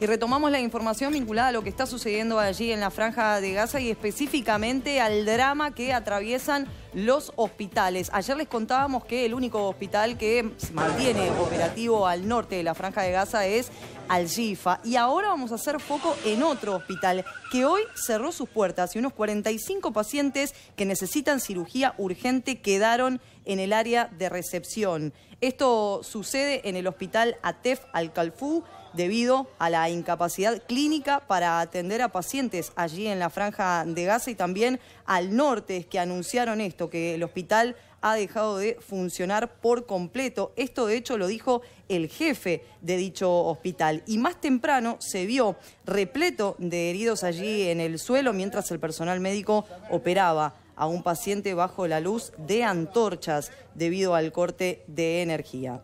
y retomamos la información vinculada a lo que está sucediendo allí en la franja de Gaza y específicamente al drama que atraviesan los hospitales. Ayer les contábamos que el único hospital que se mantiene operativo al norte de la franja de Gaza es al Gifa. Y ahora vamos a hacer foco en otro hospital que hoy cerró sus puertas y unos 45 pacientes que necesitan cirugía urgente quedaron en el área de recepción. Esto sucede en el hospital ATEF al Alcalfú debido a la incapacidad clínica para atender a pacientes allí en la franja de Gaza y también al norte, es que anunciaron esto, que el hospital ha dejado de funcionar por completo. Esto de hecho lo dijo el jefe de dicho hospital y más temprano se vio repleto de heridos allí en el suelo mientras el personal médico operaba a un paciente bajo la luz de antorchas debido al corte de energía.